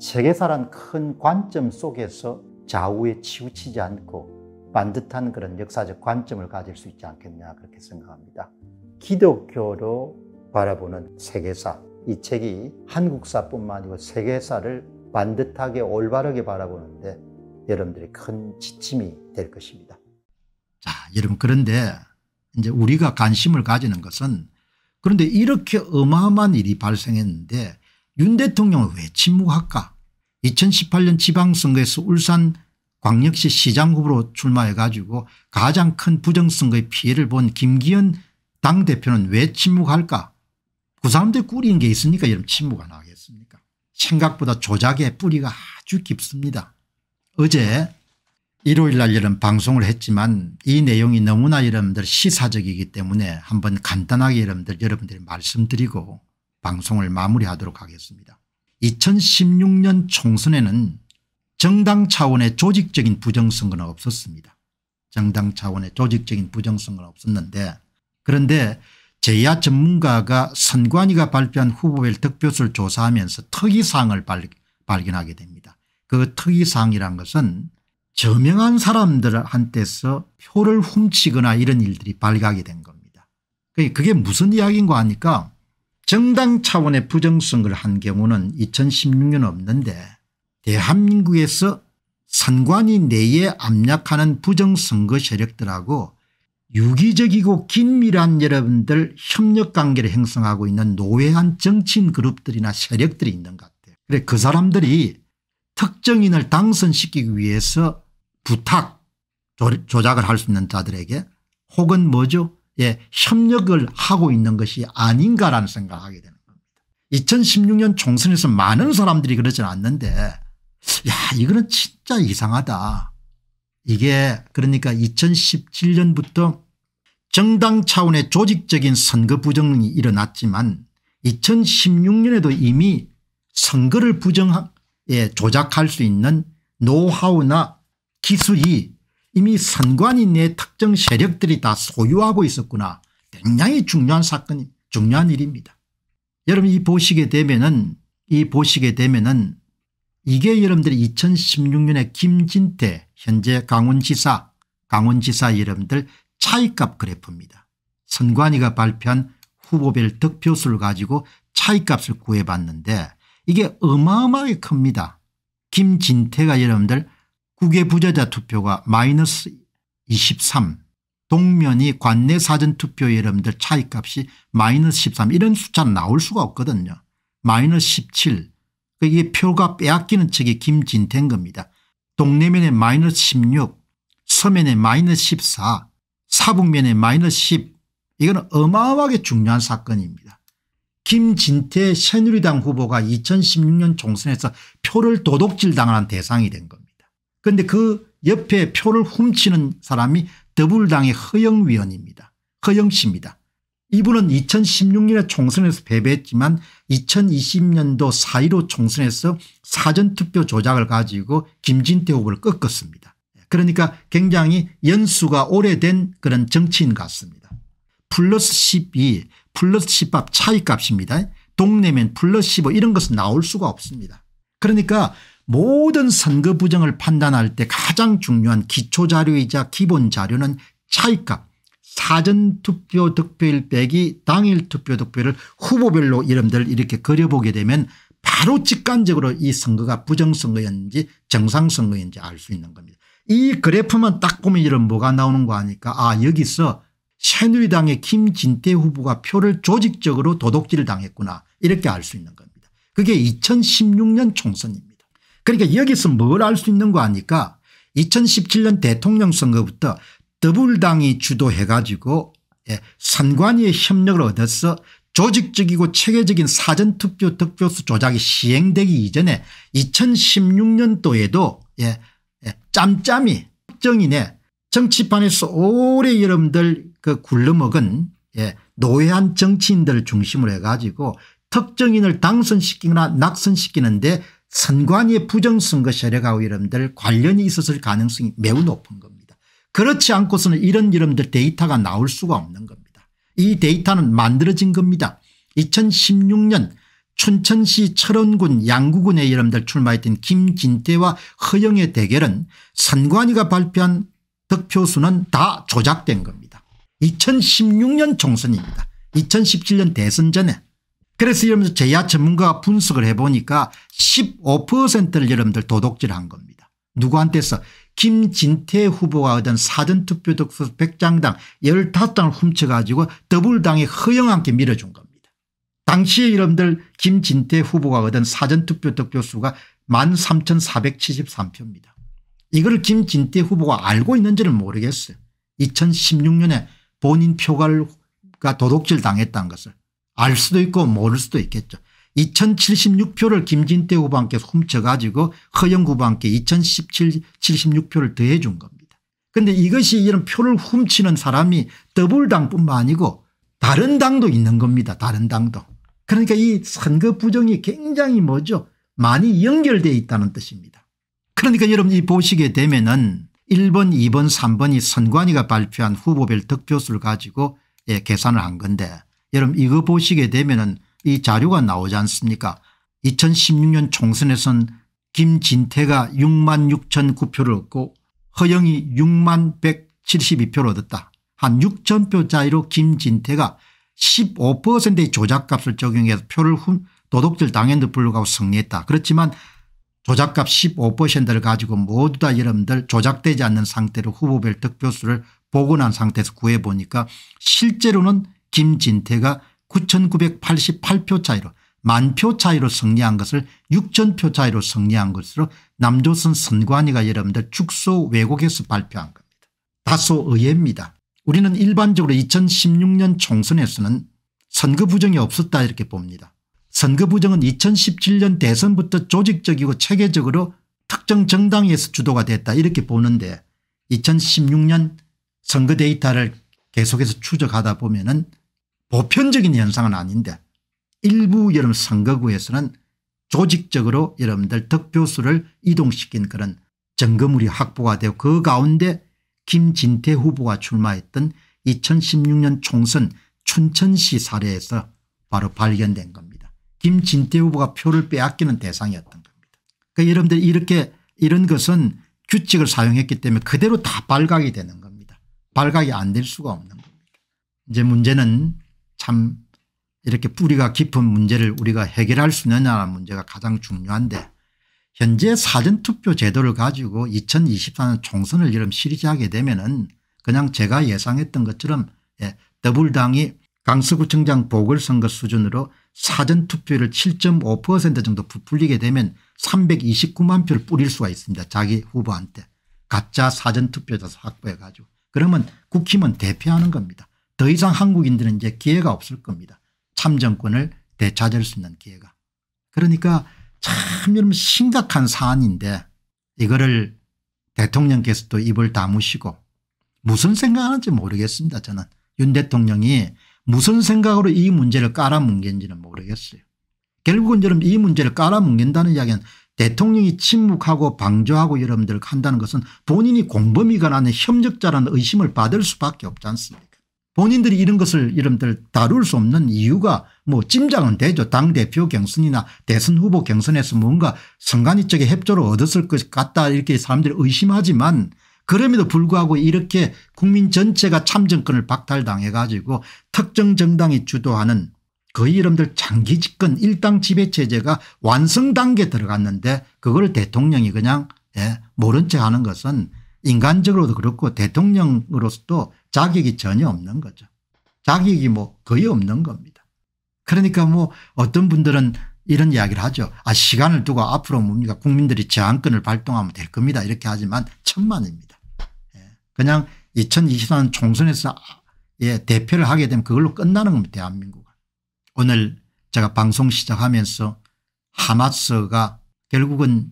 세계사란 큰 관점 속에서 좌우에 치우치지 않고 반듯한 그런 역사적 관점을 가질 수 있지 않겠냐 그렇게 생각합니다. 기독교로 바라보는 세계사 이 책이 한국사뿐만 아니고 세계사를 반듯하게 올바르게 바라보는데 여러분들이 큰 지침이 될 것입니다. 자, 여러분 그런데 이제 우리가 관심을 가지는 것은 그런데 이렇게 어마어마한 일이 발생했는데 윤 대통령은 왜 침묵할까? 2018년 지방선거에서 울산 광역시 시장 후보로 출마해 가지고 가장 큰 부정선거의 피해를 본 김기현 당대표는 왜 침묵할까 그 사람들 꾸린 게 있으니까 이런 침묵 안 하겠습니까 생각보다 조작의 뿌리가 아주 깊습니다. 어제 일요일 날 이런 방송을 했지만 이 내용이 너무나 여러분들 시사적이기 때문에 한번 간단하게 여러분들 여러분들이 말씀드리고 방송을 마무리하도록 하겠습니다. 2016년 총선에는 정당 차원의 조직적인 부정선거는 없었습니다. 정당 차원의 조직적인 부정선거는 없었는데 그런데 제야 전문가가 선관위가 발표한 후보별 득표수를 조사하면서 특이사항을 발견하게 됩니다. 그 특이사항이란 것은 저명한 사람들한테서 표를 훔치거나 이런 일들이 발각이 된 겁니다. 그게 무슨 이야기인가 하니까 정당 차원의 부정선거를 한 경우는 2016년 없는데 대한민국에서 선관위 내에 압력하는 부정선거 세력들하고 유기적이고 긴밀한 여러분들 협력관계를 형성하고 있는 노회한 정치인 그룹들이나 세력들이 있는 것 같아요. 그래 그 사람들이 특정인을 당선시키기 위해서 부탁 조작을 할 수 있는 자들에게 혹은 뭐죠 예, 협력을 하고 있는 것이 아닌가라는 생각하게 을 되는 겁니다. 2016년 총선에서 많은 사람들이 그러진 않는데 야 이거는 진짜 이상하다. 이게 그러니까 2017년부터 정당 차원의 조직적인 선거 부정이 일어났지만 2016년에도 이미 선거를 부정 예, 조작할 수 있는 노하우나 기술이 이미 선관위내 특정 세력들이 다 소유하고 있었구나. 굉장히 중요한 사건이 중요한 일입니다. 여러분 이 보시게 되면은 이 보시게 되면은 이게 여러분들 이 2016년에 김진태 현재 강원지사 강원지사 여러분들 차이값 그래프입니다. 선관위가 발표한 후보별 득표수를 가지고 차이값을 구해봤는데 이게 어마어마하게 큽니다. 김진태가 여러분들 국외 부자자 투표가 마이너스 23 동면이 관내 사전투표 여러분들 차이값이 마이너스 13 이런 숫자는 나올 수가 없거든요. 마이너스 17그게 표가 빼앗기는 측이 김진태인 겁니다. 동내면에 마이너스 16 서면에 마이너스 14 사북면에 마이너스 10 이건 어마어마하게 중요한 사건입니다. 김진태 새누리당 후보가 2016년 총선에서 표를 도둑질 당한 대상이 된 겁니다. 그런데 그 옆에 표를 훔치는 사람이 더불당의 허영위원입니다. 허영 씨입니다. 이분은 2016년에 총선에서 패배했지만 2020년도 4.15 총선에서 사전투표 조작을 가지고 김진태 후보를 꺾었습니다. 그러니까 굉장히 연수가 오래된 그런 정치인 같습니다. 플러스 12 플러스 10밥 차이값입니다. 동네면 플러스 15 이런 것은 나올 수가 없습니다. 그러니까 모든 선거 부정을 판단할 때 가장 중요한 기초자료이자 기본자료는 차이값 사전투표 득표일 빼기 당일 투표 득표를 후보별로 이름들을 이렇게 그려보게 되면 바로 직관적으로 이 선거가 부정선거였는지 정상선거였는지알 수 있는 겁니다. 이 그래프만 딱 보면 이런 뭐가 나오는 거 아니까 아 여기서 새누리당의 김진태 후보가 표를 조직적으로 도둑질 당했구나 이렇게 알 수 있는 겁니다. 그게 2016년 총선입니다. 그러니까 여기서 뭘 알 수 있는 거 아니까 2017년 대통령 선거부터 더불당이 주도해 가지고 예, 선관위의 협력을 얻어서 조직적이고 체계적인 사전투표 득표수 조작이 시행되기 이전에 2016년도에도 예, 예, 짬짬이 특 정인의 정치판에서 오래 여러분들 그 굴러먹은 예, 노예한 정치인들을 중심으로 해가지고 특정인을 당선시키거나 낙선시키는데 선관위의 부정선거 세력하고 이름들 관련이 있었을 가능성이 매우 높은 겁니다. 그렇지 않고서는 이런 이름들 데이터가 나올 수가 없는 겁니다. 이 데이터는 만들어진 겁니다. 2016년 춘천시 철원군 양구군의 이름들 출마했던 김진태와 허영의 대결은 선관위가 발표한 득표수는 다 조작된 겁니다. 2016년 총선입니다. 2017년 대선 전에 그래서 이러면서 제야 전문가가 분석을 해보니까 15%를 여러분들 도둑질한 겁니다. 누구한테서 김진태 후보가 얻은 사전투표 득수 100장당 15장을 훔쳐가지고 더블당에 허영한게 밀어준 겁니다. 당시에 여러분들 김진태 후보가 얻은 사전투표 득표수가 13,473표입니다. 이걸 김진태 후보가 알고 있는지는 모르겠어요. 2016년에 본인 표가 도둑질 당했다는 것을 알 수도 있고 모를 수도 있겠죠. 2076표를 김진태 후보한테 훔쳐가지고 허영 후보한테2017 76표를 더해 준 겁니다. 그런데 이것이 이런 표를 훔치는 사람이 더블당뿐만 아니고 다른 당도 있는 겁니다. 다른 당도. 그러니까 이 선거 부정이 굉장히 뭐죠 많이 연결되어 있다는 뜻입니다. 그러니까 여러분 이 보시게 되면은 1번 2번 3번이 선관위가 발표한 후보별 득표수를 가지고 예, 계산을 한 건데 여러분 이거 보시게 되면 이 자료가 나오지 않습니까 2016년 총선에선 김진태가 6만 6천 9표를 얻고 허영이 6만 172표를 얻었다. 한 6천 표 차이로 김진태가 15%의 조작값을 적용해서 표를 훈 도둑질 당했는데 불구하고 승리했다. 그렇지만 조작값 15%를 가지고 모두 다 여러분들 조작되지 않는 상태로 후보별 득표수를 복원한 상태에서 구해보니까 실제로는 김진태가 9988표 차이로 만표 차이로 승리한 것을 6 0 0 0표 차이로 승리한 것으로 남조선 선관위가 여러분들 축소 왜곡해서 발표한 겁니다. 다소 의외입니다. 우리는 일반적으로 2016년 총선에서는 선거 부정이 없었다 이렇게 봅니다. 선거 부정은 2017년 대선부터 조직적이고 체계적으로 특정 정당에서 주도가 됐다 이렇게 보는데 2016년 선거 데이터를 계속해서 추적하다 보면은 보편적인 현상은 아닌데 일부 여러분 선거구에서는 조직적으로 여러분들 득표수를 이동시킨 그런 정거물이 확보가 되고 그 가운데 김진태 후보가 출마했던 2016년 총선 춘천시 사례에서 바로 발견된 겁니다. 김진태 후보가 표를 빼앗기는 대상이었던 겁니다. 그러니까 여러분들 이렇게 이런 것은 규칙을 사용했기 때문에 그대로 다 발각이 되는 겁니다. 발각이 안 될 수가 없는 겁니다. 이제 문제는 참 이렇게 뿌리가 깊은 문제를 우리가 해결할 수 있느냐는 문제가 가장 중요한데 현재 사전투표 제도를 가지고 2024년 총선을 이름 시하게 되면 은 그냥 제가 예상했던 것처럼 예, 더블당이 강서구청장 보궐선거 수준으로 사전투표율7.5% 정도 부풀리게 되면 329만 표를 뿌릴 수가 있습니다. 자기 후보한테 가짜 사전투표자 확보해 가지고 그러면 국힘은 대표하는 겁니다. 더 이상 한국인들은 이제 기회가 없을 겁니다. 참정권을 되찾을 수 있는 기회가. 그러니까 참 여러분 심각한 사안인데 이거를 대통령께서 도 입을 다무시고 무슨 생각하는지 모르겠습니다. 저는 윤 대통령이 무슨 생각으로 이 문제를 깔아뭉갠지는 모르겠어요. 결국은 여러분 이 문제를 깔아뭉갠다는 이야기는 대통령이 침묵하고 방조하고 여러분들 한다는 것은 본인이 공범이거나 협력자라는 의심을 받을 수밖에 없지 않습니까 본인들이 이런 것을 여러분들 다룰 수 없는 이유가 뭐 짐작은 되죠. 당대표 경선이나 대선 후보 경선에서 뭔가 선관위 쪽의 협조를 얻었을 것 같다 이렇게 사람들이 의심하지만 그럼에도 불구하고 이렇게 국민 전체가 참정권을 박탈당해 가지고 특정 정당이 주도하는 거의 여러분들 장기 집권 일당 지배체제가 완성 단계에 들어갔는데 그걸 대통령이 그냥 예, 모른 척 하는 것은 인간적으로도 그렇고 대통령으로서도 자격이 전혀 없는 거죠. 자격이 뭐 거의 없는 겁니다. 그러니까 뭐 어떤 분들은 이런 이야기를 하죠. 아 시간을 두고 앞으로 뭡니까 국민들이 제한권을 발동하면 될 겁니다. 이렇게 하지만 천만입니다. 예. 그냥 2024년 총선에서 아, 예, 대표를 하게 되면 그걸로 끝나는 겁니다. 대한민국은. 오늘 제가 방송 시작하면서 하마스가 결국은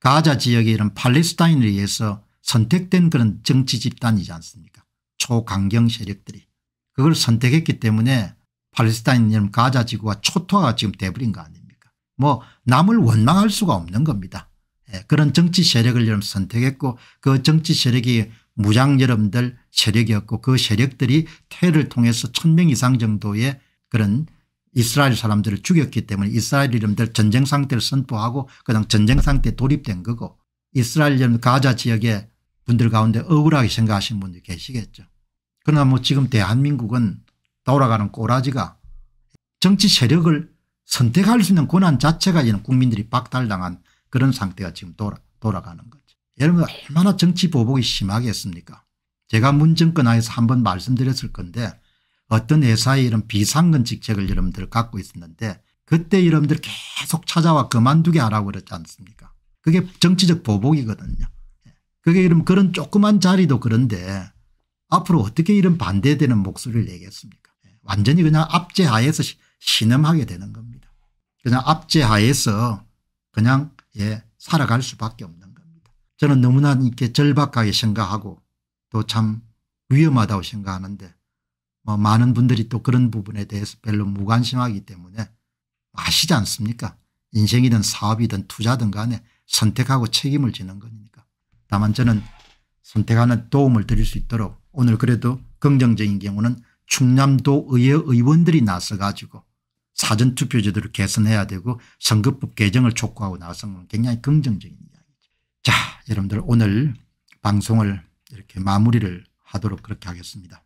가자 지역에 이런 팔레스타인을위해서 선택된 그런 정치 집단이지 않습니까 초강경 세력들이 그걸 선택했기 때문에 팔레스타인 은 가자 지구가 초토화가 지금 돼버린 거 아닙니까 뭐 남을 원망할 수가 없는 겁니다 예, 그런 정치 세력을 여러 선택했고 그 정치 세력이 무장 여러분들 세력이었고 그 세력들이 테를 통해서 천명 이상 정도의 그런 이스라엘 사람들을 죽였기 때문에 이스라엘 이름들 전쟁 상태를 선포하고 그냥 전쟁 상태에 돌입된 거고 이스라엘 이름 가자 지역의 분들 가운데 억울하게 생각하시는 분들 계시겠죠. 그러나 뭐 지금 대한민국은 돌아가는 꼬라지가 정치 세력을 선택할 수 있는 권한 자체가 이는 국민들이 박탈당한 그런 상태가 지금 돌아, 돌아가는 거죠. 여러분 얼마나 정치 보복이 심하겠습니까 제가 문정권 하에서 한번 말씀드렸을 건데 어떤 회사에 이런 비상근 직책을 여러분들 갖고 있었는데 그때 여러분들 계속 찾아와 그만두게 하라고 그랬지 않습니까 그게 정치적 보복이거든요. 예. 그게 이런 그런 조그만 자리도 그런데 앞으로 어떻게 이런 반대되는 목소리를 내겠습니까 예. 완전히 그냥 압제하에서 신음하게 되는 겁니다. 그냥 압제하에서 그냥 예 살아갈 수밖에 없는 겁니다. 저는 너무나 이렇게 절박하게 생각하고 또 참 위험하다고 생각하는데 뭐 많은 분들이 또 그런 부분에 대해서 별로 무관심하기 때문에 아시지 않습니까 인생이든 사업이든 투자든 간에 선택하고 책임을 지는 거니까 다만 저는 선택하는 도움을 드릴 수 있도록 오늘 그래도 긍정적인 경우는 충남도의회 의원들이 나서 가지고 사전투표제도를 개선해야 되고 선거법 개정을 촉구하고 나선 건 굉장히 긍정적인 이야기죠. 자 여러분들 오늘 방송을 이렇게 마무리를 하도록 그렇게 하겠습니다.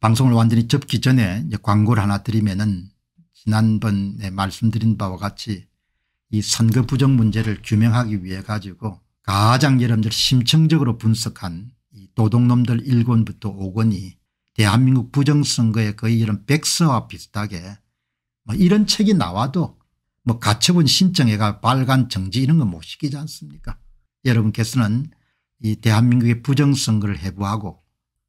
방송을 완전히 접기 전에 광고를 하나 드리면은 지난번에 말씀드린 바와 같이 이 선거 부정 문제를 규명하기 위해 가지고 가장 여러분들 심층적으로 분석한 이 도둑놈들 1권부터 5권이 대한민국 부정선거에 거의 이런 백서와 비슷하게 뭐 이런 책이 나와도 뭐 가처분 신청해가 빨간 정지 이런 거 못 시키지 않습니까 여러분께서는 이 대한민국의 부정선거를 해부하고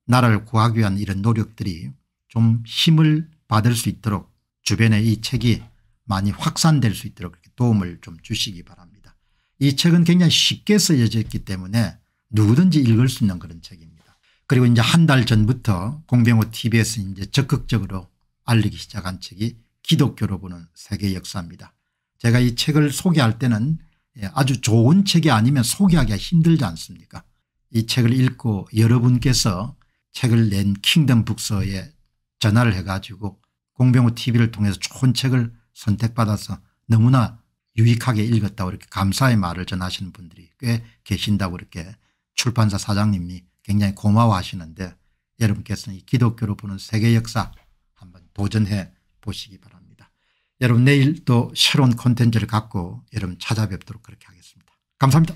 나라를 구하기 위한 이런 노력들이 좀 힘을 받을 수 있도록 주변에 이 책이 많이 확산될 수 있도록 도움을 좀 주시기 바랍니다. 이 책은 굉장히 쉽게 쓰여졌기 때문에 누구든지 읽을 수 있는 그런 책입니다. 그리고 이제 한 달 전부터 공병호 tv에서 이제 적극적으로 알리기 시작한 책이 기독교로 보는 세계 역사입니다. 제가 이 책을 소개할 때는 예, 아주 좋은 책이 아니면 소개하기가 힘들지 않습니까 이 책을 읽고 여러분께서 책을 낸 킹덤 북서에 전화를 해가지고 공병호 tv를 통해서 좋은 책을 선택받아서 너무나 유익하게 읽었다고 이렇게 감사의 말을 전하시는 분들이 꽤 계신다고 이렇게 출판사 사장님이 굉장히 고마워하시는데 여러분께서는 이 기독교로 보는 세계 역사 한번 도전해 보시기 바랍니다. 여러분 내일 또 새로운 콘텐츠를 갖고 여러분 찾아뵙도록 그렇게 하겠습니다. 감사합니다.